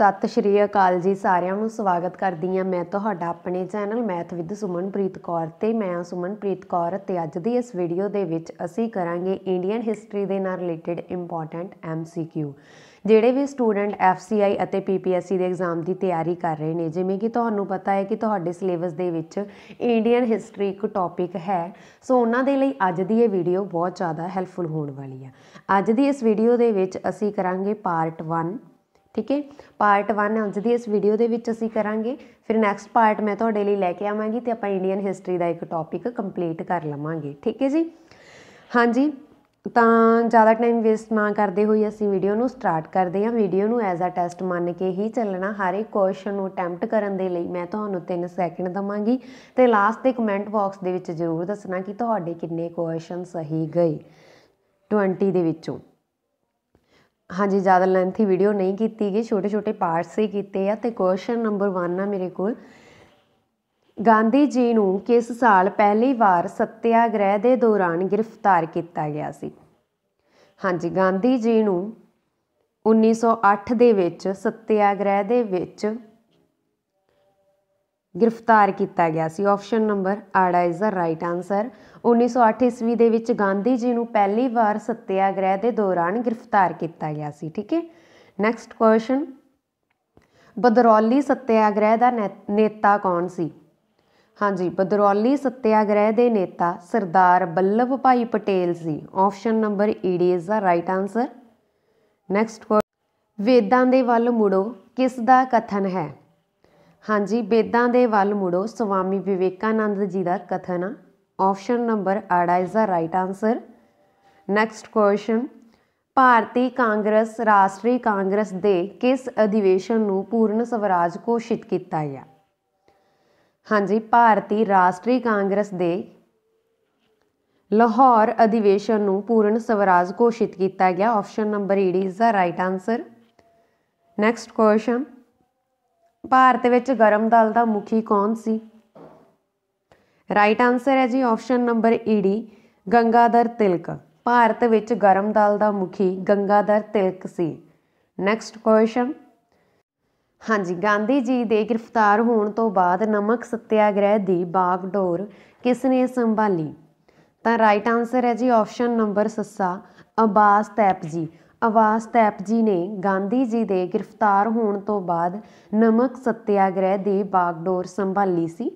ਸਤਿ ਸ਼੍ਰੀ ਅਕਾਲ ਜੀ ਸਾਰਿਆਂ ਨੂੰ ਸਵਾਗਤ ਕਰਦੀ ਹਾਂ ਮੈਂ ਤੁਹਾਡਾ ਆਪਣੇ channel math with Sumanpreet Kaur ਤੇ ਮੈਂ ਆ ਸੁਮਨਪ੍ਰੀਤ ਕੌਰ ਤੇ ਅੱਜ ਦੀ ਇਸ ਵੀਡੀਓ ਦੇ ਵਿੱਚ ਅਸੀਂ ਕਰਾਂਗੇ ਇੰਡੀਅਨ ਹਿਸਟਰੀ ਦੇ ਨਾਲ ਰਿਲੇਟਡ ਇੰਪੋਰਟੈਂਟ ਐਮਸੀਕਿਊ ਜਿਹੜੇ ਵੀ ਸਟੂਡੈਂਟ FCI ਅਤੇ ਪੀਪੀਐਸਸੀ ਦੇ ਐਗਜ਼ਾਮ ਦੀ ਤਿਆਰੀ ਕਰ ਰਹੇ ਨੇ ਜਿਵੇਂ ਕਿ ਤੁਹਾਨੂੰ ਪਤਾ ਹੈ ਕਿ ਤੁਹਾਡੇ ਸਿਲੇਬਸ ਦੇ ਵਿੱਚ ਇੰਡੀਅਨ ਹਿਸਟਰੀ ਇੱਕ ਟੌਪਿਕ ਹੈ ਸੋ ਉਹਨਾਂ ਦੇ ਲਈ ਅੱਜ ਦੀ ਇਹ ਵੀਡੀਓ ਬਹੁਤ ਜ਼ਿਆਦਾ ਹੈਲਪਫੁਲ ਹੋਣ ਵਾਲੀ ਆ ਅੱਜ ਦੀ ਇਸ ਵੀਡੀਓ ਦੇ ਵਿੱਚ ਅਸੀਂ ਕਰਾਂਗੇ ਪਾਰਟ 1 ਠੀਕ ਹੈ ਪਾਰਟ 1 ਅੱਜ ਦੀ ਇਸ ਵੀਡੀਓ ਦੇ ਵਿੱਚ ਅਸੀਂ ਕਰਾਂਗੇ ਫਿਰ ਨੈਕਸਟ ਪਾਰਟ ਮੈਂ ਤੁਹਾਡੇ ਲਈ ਲੈ ਕੇ ਆਵਾਂਗੀ ਤੇ ਆਪਾਂ ਇੰਡੀਅਨ ਹਿਸਟਰੀ ਦਾ ਇੱਕ ਟੌਪਿਕ ਕੰਪਲੀਟ ਕਰ ਲਵਾਂਗੇ ਠੀਕ ਹੈ ਜੀ ਹਾਂਜੀ ਤਾਂ ਜ਼ਿਆਦਾ ਟਾਈਮ ਵੇਸਟ ਨਾ ਕਰਦੇ ਹੋਈ ਅਸੀਂ ਵੀਡੀਓ ਨੂੰ ਸਟਾਰਟ ਕਰਦੇ ਹਾਂ ਵੀਡੀਓ ਨੂੰ ਐਜ਼ ਅ ਟੈਸਟ ਮੰਨ ਕੇ ਹੀ ਚੱਲਣਾ ਹਰ ਇੱਕ ਕੁਐਸਚਨ ਨੂੰ ਅਟੈਂਪਟ ਕਰਨ ਦੇ ਲਈ ਮੈਂ ਤੁਹਾਨੂੰ 3 ਸੈਕਿੰਡ ਦਵਾਂਗੀ ਤੇ ਲਾਸਟ ਤੇ ਕਮੈਂਟ ਬਾਕਸ ਦੇ ਵਿੱਚ ਜ਼ਰੂਰ ਦੱਸਣਾ ਕਿ ਤੁਹਾਡੇ ਕਿੰਨੇ ਕੁਐਸਚਨ ਸਹੀ ਗਏ 20 ਦੇ ਵਿੱਚੋਂ ਹਾਂਜੀ ਜ਼ਿਆਦਾ ਲੈਂਥੀ ਵੀਡੀਓ ਨਹੀਂ ਕੀਤੀ ਗਈ ਛੋਟੇ ਛੋਟੇ ਪਾਰਟਸ ਹੀ ਕੀਤੇ ਆ ਤੇ ਕੁਐਸਚਨ ਨੰਬਰ 1 ਆ ਮੇਰੇ ਕੋਲ ਗਾਂਧੀ ਜੀ ਨੂੰ ਕਿਸ ਸਾਲ ਪਹਿਲੀ ਵਾਰ ਸਤਿਆਗ੍ਰਹਿ ਦੇ ਦੌਰਾਨ ਗ੍ਰਿਫਤਾਰ ਕੀਤਾ ਗਿਆ ਸੀ ਹਾਂਜੀ ਗਾਂਧੀ ਜੀ ਨੂੰ 1908 ਦੇ ਵਿੱਚ ਸਤਿਆਗ੍ਰਹਿ ਦੇ ਵਿੱਚ ਗ੍ਰਿਫਤਾਰ ਕੀਤਾ ਗਿਆ ਸੀ ਆਪਸ਼ਨ ਨੰਬਰ ਆੜਾ ਇਜ਼ ਦਾ ਰਾਈਟ ਆਨਸਰ 1908 ਈਸਵੀ ਦੇ ਵਿੱਚ ਗਾਂਧੀ ਜੀ ਨੂੰ ਪਹਿਲੀ ਵਾਰ ਸੱਤਿਆਗ੍ਰਹਿ ਦੇ ਦੌਰਾਨ ਗ੍ਰਿਫਤਾਰ ਕੀਤਾ ਗਿਆ ਸੀ ਠੀਕ ਹੈ ਨੈਕਸਟ ਕੁਐਸਚਨ ਬਦਰੌਲੀ ਸੱਤਿਆਗ੍ਰਹਿ ਦਾ ਨੇਤਾ ਕੌਣ ਸੀ ਹਾਂਜੀ ਬਦਰੌਲੀ ਸੱਤਿਆਗ੍ਰਹਿ ਦੇ ਨੇਤਾ ਸਰਦਾਰ ਬੱਲਵ ਭਾਈ ਪਟੇਲ ਸੀ ਆਪਸ਼ਨ ਨੰਬਰ ਈਡੀ is the right answer next ਵੇਦਾਂ ਦੇ ਵੱਲ ਮੁੜੋ ਕਿਸ ਦਾ ਕਥਨ ਹੈ ਹਾਂਜੀ ਬੇਦਾਂ ਦੇ ਵੱਲ ਮੁੜੋ ਸਵਾਮੀ ਵਿਵੇਕਾਨੰਦ ਜੀ ਦਾ ਕਥਨ ਆ ਆਪਸ਼ਨ ਨੰਬਰ ਆੜਾ is the right answer next question ਭਾਰਤੀ ਕਾਂਗਰਸ ਰਾਸ਼ਟਰੀ ਕਾਂਗਰਸ ਦੇ ਕਿਸ ਅਧਿਵੇਸ਼ਨ ਨੂੰ ਪੂਰਨ ਸਵਰਾਜ ਘੋਸ਼ਿਤ ਕੀਤਾ ਗਿਆ ਹਾਂਜੀ ਭਾਰਤੀ ਰਾਸ਼ਟਰੀ ਕਾਂਗਰਸ ਦੇ ਲਾਹੌਰ ਅਧਿਵੇਸ਼ਨ ਨੂੰ ਪੂਰਨ ਸਵਰਾਜ ਘੋਸ਼ਿਤ ਕੀਤਾ ਗਿਆ ਆਪਸ਼ਨ ਨੰਬਰ ਈ is the right answer next question Bharat ਵਿੱਚ ਗਰਮ ਦਲ ਦਾ ਮੁਖੀ ਕੌਣ ਸੀ ਰਾਈਟ ਆਨਸਰ ਹੈ ਜੀ ਆਪਸ਼ਨ ਨੰਬਰ ਈਡੀ ਗੰਗਾਧਰ ਤਿਲਕ ਭਾਰਤ ਵਿੱਚ ਗਰਮ ਦਲ ਦਾ ਮੁਖੀ ਗੰਗਾਧਰ ਤਿਲਕ ਸੀ ਨੈਕਸਟ ਕੁਐਸਚਨ ਹਾਂਜੀ ਗਾਂਧੀ ਜੀ ਦੇ ਗ੍ਰਿਫਤਾਰ ਹੋਣ ਤੋਂ ਬਾਅਦ ਨਮਕ ਸत्याग्रह ਦੀ ਬਾਗਡੋਰ ਕਿਸ ਨੇ ਸੰਭਾਲੀ ਤਾਂ ਰਾਈਟ ਆਨਸਰ ਹੈ ਜੀ ਆਪਸ਼ਨ ਨੰਬਰ ਸੱਸਾ ਅਬਾਸ ਤੈਪ ਜੀ ਆਵਾਸ ਤੈਪ ਜੀ ਨੇ ਗਾਂਧੀ ਜੀ ਦੇ ਗ੍ਰਿਫਤਾਰ ਹੋਣ ਤੋਂ ਬਾਅਦ ਨਮਕ ਸੱਤਿਆਗ੍ਰਹਿ ਦੇ ਬਾਗਡੋਰ ਸੰਭਾਲੀ ਸੀ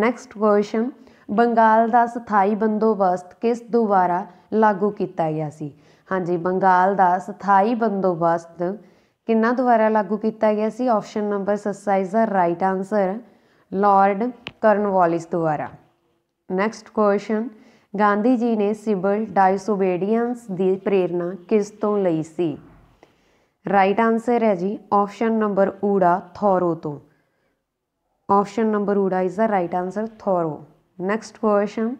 ਨੈਕਸਟ ਕੁਐਸਚਨ ਬੰਗਾਲ ਦਾ ਸਥਾਈ ਬੰਦੋਬਸਤ ਕਿਸ ਦੁਆਰਾ ਲਾਗੂ ਕੀਤਾ ਗਿਆ ਸੀ ਹਾਂਜੀ ਬੰਗਾਲ ਦਾ ਸਥਾਈ ਬੰਦੋਬਸਤ ਕਿੰਨਾ ਦੁਆਰਾ ਲਾਗੂ ਕੀਤਾ ਗਿਆ ਸੀ ਆਪਸ਼ਨ ਨੰਬਰ ਸਸਾਈਜ਼ਰ the right answer Lord Cornwallis ਦੁਆਰਾ ਨੈਕਸਟ ਕੁਐਸਚਨ ਗਾਂਧੀ ਜੀ ਨੇ ਸਿਵਲ ਡਾਇਸੋਬੇਡੀਅੰਸ ਦੀ ਪ੍ਰੇਰਣਾ ਕਿਸ ਤੋਂ ਲਈ ਸੀ ਰਾਈਟ ਆਨਸਰ ਹੈ ਜੀ ਆਪਸ਼ਨ ਨੰਬਰ ਊੜਾ ਥੋਰੋ ਤੋਂ ਆਪਸ਼ਨ ਨੰਬਰ ਊੜਾ is the right answer Thoreau next question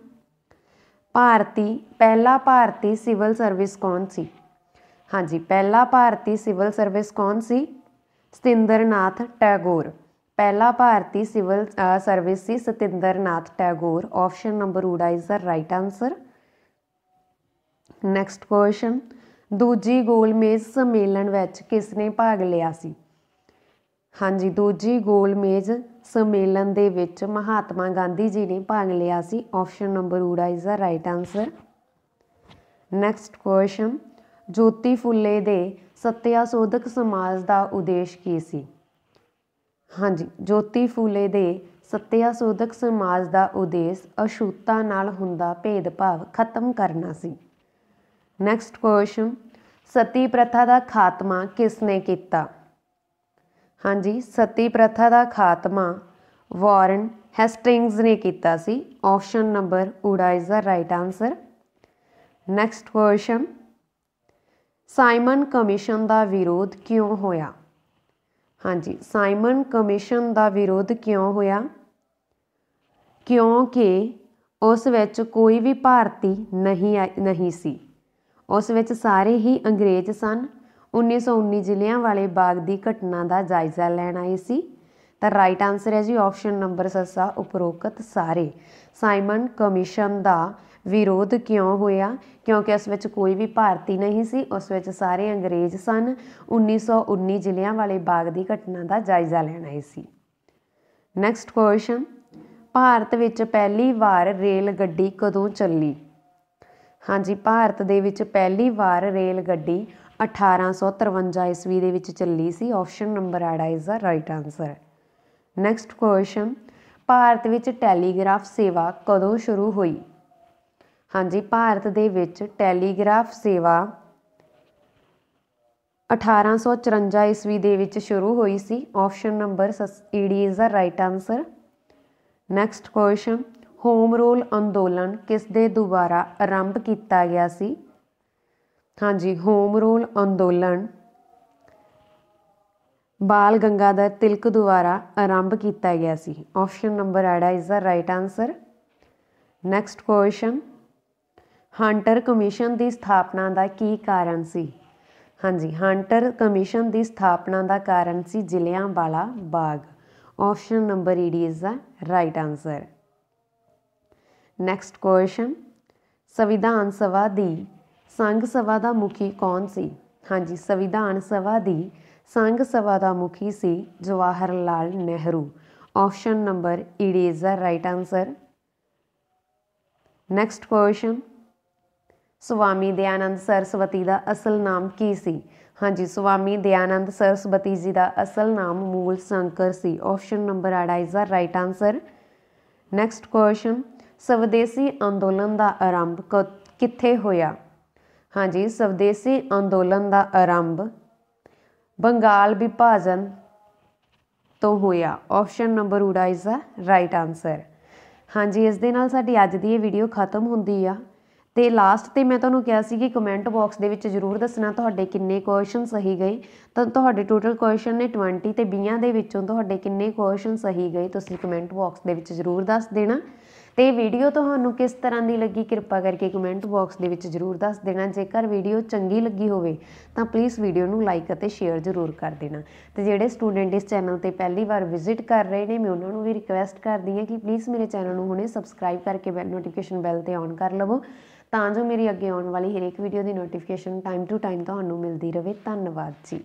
ਭਾਰਤੀ ਪਹਿਲਾ ਭਾਰਤੀ ਸਿਵਲ ਸਰਵਿਸ ਕੌਣ ਸੀ ਹਾਂਜੀ ਪਹਿਲਾ ਭਾਰਤੀ ਸਿਵਲ ਸਰਵਿਸ ਕੌਣ ਸੀ ਸਤਿੰਦਰਨਾਥ ਟੈਗੋਰ ਪਹਿਲਾ ਭਾਰਤੀ ਸਿਵਲ ਸਰਵਿਸ ਸੀ ਸਤਿੰਦਰ ਨਾਥ ਟੈਗੋਰ ਆਪਸ਼ਨ ਨੰਬਰ ਊੜਾ is the right answer next question ਦੂਜੀ ਗੋਲਮੇਜ਼ ਸੰਮੇਲਨ ਵਿੱਚ ਕਿਸ ਨੇ ਭਾਗ ਲਿਆ ਸੀ ਹਾਂਜੀ ਦੂਜੀ ਗੋਲਮੇਜ਼ ਸੰਮੇਲਨ ਦੇ ਵਿੱਚ ਮਹਾਤਮਾ ਗਾਂਧੀ ਜੀ ਨੇ ਭਾਗ ਲਿਆ ਸੀ ਆਪਸ਼ਨ ਨੰਬਰ ਊੜਾ is the right answer next question Jyoti Phule ਦੇ ਸਤਿਆ ਸੋਧਕ ਸਮਾਜ ਦਾ ਉਦੇਸ਼ ਕੀ ਸੀ ਹਾਂਜੀ ਜੋਤੀ ਫੂਲੇ ਦੇ ਸੱਤਿਆ ਸੋਧਕ ਸਮਾਜ ਦਾ ਉਦੇਸ਼ ਅਛੂਤਾ ਨਾਲ ਹੁੰਦਾ ਭੇਦਭਾਵ ਖਤਮ ਕਰਨਾ ਸੀ ਨੈਕਸਟ ਕੁਐਸਚਨ ਸਤੀ ਪ੍ਰਥਾ ਦਾ ਖਾਤਮਾ ਕਿਸ ਨੇ ਕੀਤਾ ਹਾਂਜੀ ਸਤੀ ਪ੍ਰਥਾ ਦਾ ਖਾਤਮਾ ਵਾਰਨ ਹੈਸਟਿੰਗਸ ਨੇ ਕੀਤਾ ਸੀ ਆਪਸ਼ਨ ਨੰਬਰ ਊੜਾ is the right answer next question Simon Commission ਦਾ ਵਿਰੋਧ ਕਿਉਂ ਹੋਇਆ ਹਾਂਜੀ ਸਾਈਮਨ ਕਮਿਸ਼ਨ ਦਾ ਵਿਰੋਧ ਕਿਉਂ ਹੋਇਆ ਕਿਉਂਕਿ ਉਸ ਵਿੱਚ ਕੋਈ ਵੀ ਭਾਰਤੀ ਨਹੀਂ ਨਹੀਂ ਸੀ ਉਸ ਵਿੱਚ ਸਾਰੇ ਹੀ ਅੰਗਰੇਜ਼ ਸਨ 1919 ਜ਼ਿਲ੍ਹਿਆਂ ਵਾਲੇ ਬਾਗ ਦੀ ਘਟਨਾ ਦਾ ਜਾਇਜ਼ਾ ਲੈਣ ਆਏ ਸੀ ਤਾਂ ਰਾਈਟ ਆਨਸਰ ਹੈ ਜੀ ਆਪਸ਼ਨ ਨੰਬਰ ਸੱਸਾ ਉਪਰੋਕਤ ਸਾਰੇ ਸਾਈਮਨ ਕਮਿਸ਼ਨ ਦਾ ਵਿਰੋਧ ਕਿਉਂ ਹੋਇਆ ਕਿਉਂਕਿ ਉਸ ਵਿੱਚ ਕੋਈ ਵੀ ਭਾਰਤੀ ਨਹੀਂ ਸੀ ਉਸ ਵਿੱਚ ਸਾਰੇ ਅੰਗਰੇਜ਼ ਸਨ 1919 ਜ਼ਿਲ੍ਹਿਆਂ ਵਾਲੇ ਬਾਗ ਦੀ ਘਟਨਾ ਦਾ ਜਾਇਜ਼ਾ ਲੈਣਾ ਹੈ ਸੀ ਨੈਕਸਟ ਕੁਐਸਚਨ ਭਾਰਤ ਵਿੱਚ ਪਹਿਲੀ ਵਾਰ ਰੇਲ ਗੱਡੀ ਕਦੋਂ ਚੱਲੀ ਹਾਂਜੀ ਭਾਰਤ ਦੇ ਵਿੱਚ ਪਹਿਲੀ ਵਾਰ ਰੇਲ ਗੱਡੀ 1853 ਈਸਵੀ ਦੇ ਵਿੱਚ ਚੱਲੀ ਸੀ ਆਪਸ਼ਨ ਨੰਬਰ ਆ is the right answer next question Bharat ਵਿੱਚ ਟੈਲੀਗ੍ਰਾਫ ਸੇਵਾ ਕਦੋਂ ਸ਼ੁਰੂ ਹੋਈ ਹਾਂਜੀ ਭਾਰਤ ਦੇ ਵਿੱਚ ਟੈਲੀਗ੍ਰਾਫ ਸੇਵਾ 1854 ਈਸਵੀ ਦੇ ਵਿੱਚ ਸ਼ੁਰੂ ਹੋਈ ਸੀ ਆਪਸ਼ਨ ਨੰਬਰ ਈਡੀ is the right answer next question home rule ਅੰਦੋਲਨ ਕਿਸ ਦੇ ਦੁਆਰਾ ਆਰੰਭ ਕੀਤਾ ਗਿਆ ਸੀ ਹਾਂਜੀ ਹੋਮ ਰੂਲ ਅੰਦੋਲਨ ਬਾਲ ਗੰਗਾਧਰ ਤਿਲਕ ਦੁਆਰਾ ਆਰੰਭ ਕੀਤਾ ਗਿਆ ਸੀ ਆਪਸ਼ਨ ਨੰਬਰ ਆੜਾ is the right answer next question Hunter Commission ਦੀ ਸਥਾਪਨਾ ਦਾ ਕੀ ਕਾਰਨ ਸੀ ਹਾਂਜੀ ਹੰਟਰ ਕਮਿਸ਼ਨ ਦੀ ਸਥਾਪਨਾ ਦਾ ਕਾਰਨ ਸੀ Jallianwala Bagh option number ਈ ਡੀ is the right answer next question ਸੰਵਿਧਾਨ ਸਭਾ ਦੀ ਸੰਘ ਸਭਾ ਦਾ ਮੁਖੀ ਕੌਣ ਸੀ ਹਾਂਜੀ ਸੰਵਿਧਾਨ ਸਭਾ ਦੀ ਸੰਘ ਸਭਾ ਦਾ ਮੁਖੀ ਸੀ ਜਵਾਹਰ ਲਾਲ ਨਹਿਰੂ ਆਪਸ਼ਨ ਨੰਬਰ ਈ ਡੀ is the right answer next question Swami Dayanand Saraswati ਦਾ ਅਸਲ ਨਾਮ ਕੀ ਸੀ ਹਾਂਜੀ ਸੁਆਮੀ ਦਿਆਨੰਦ ਸਰਸਵਤੀ ਜੀ ਦਾ ਅਸਲ ਨਾਮ ਮੂਲ ਸ਼ੰਕਰ ਸੀ option number 8 is the right answer next question Swadeshi ਅੰਦੋਲਨ ਦਾ ਆਰੰਭ ਕਿੱਥੇ ਹੋਇਆ ਹਾਂਜੀ ਸਵਦੇਸੀ ਅੰਦੋਲਨ ਦਾ ਆਰੰਭ ਬੰਗਾਲ ਵਿਭਾਜਨ ਤੋਂ ਹੋਇਆ ਆਪਸ਼ਨ ਨੰਬਰ ਉੜਾ ਇਜ਼ ਦਾ ਰਾਈਟ ਆਨਸਰ ਹਾਂਜੀ ਇਸ ਦੇ ਨਾਲ ਸਾਡੀ ਅੱਜ ਦੀ ਇਹ ਵੀਡੀਓ ਖਤਮ ਹੁੰਦੀ ਆ ਤੇ ਲਾਸਟ ਤੇ ਮੈਂ ਤੁਹਾਨੂੰ ਕਿਹਾ ਸੀ ਕਿ ਕਮੈਂਟ ਬਾਕਸ ਦੇ ਵਿੱਚ ਜਰੂਰ ਦੱਸਣਾ ਤੁਹਾਡੇ ਕਿੰਨੇ ਕੁਐਸਚਨ ਸਹੀ ਗਏ ਤਾਂ ਤੁਹਾਡੇ ਟੋਟਲ ਕੁਐਸਚਨ ਨੇ 20 ਤੇ 20 ਦੇ ਵਿੱਚੋਂ ਤੁਹਾਡੇ ਕਿੰਨੇ ਕੁਐਸਚਨ ਸਹੀ ਗਏ ਤੁਸੀਂ ਕਮੈਂਟ ਬਾਕਸ ਦੇ ਵਿੱਚ ਜਰੂਰ ਦੱਸ ਦੇਣਾ ਤੇ ਵੀਡੀਓ ਤੁਹਾਨੂੰ ਕਿਸ ਤਰ੍ਹਾਂ ਦੀ ਲੱਗੀ ਕਿਰਪਾ ਕਰਕੇ ਕਮੈਂਟ ਬਾਕਸ ਦੇ ਵਿੱਚ ਜਰੂਰ ਦੱਸ ਦੇਣਾ ਜੇਕਰ ਵੀਡੀਓ ਚੰਗੀ ਲੱਗੀ ਹੋਵੇ ਤਾਂ ਪਲੀਜ਼ ਵੀਡੀਓ ਨੂੰ ਲਾਈਕ ਅਤੇ ਸ਼ੇਅਰ ਜਰੂਰ ਕਰ ਦੇਣਾ ਤੇ ਜਿਹੜੇ ਸਟੂਡੈਂਟ ਇਸ ਚੈਨਲ ਤੇ ਪਹਿਲੀ ਵਾਰ ਵਿਜ਼ਿਟ ਕਰ ਰਹੇ ਨੇ ਮੈਂ ਉਹਨਾਂ ਨੂੰ ਵੀ ਰਿਕਵੈਸਟ ਕਰਦੀ ਹਾਂ ਕਿ ਪਲੀਜ਼ ਮੇਰੇ ਚੈਨਲ ਨੂੰ ਹੁਣੇ ਸਬਸਕ੍ਰਾਈਬ ਕਰਕੇ ਬੈਲ ਨੋਟੀਫਿਕੇਸ਼ਨ ਬੈਲ ਤੇ ਆਨ ਕਰ ਲਵੋ ਤਾਂ ਜੋ ਮੇਰੀ ਅੱਗੇ ਆਉਣ ਵਾਲੀ ਹਰੇਕ ਵੀਡੀਓ ਦੀ ਨੋਟੀਫਿਕੇਸ਼ਨ ਟਾਈਮ ਟੂ ਟਾਈਮ ਤੁਹਾਨੂੰ ਮਿਲਦੀ ਰਹੇ ਧੰਨਵਾਦ ਜੀ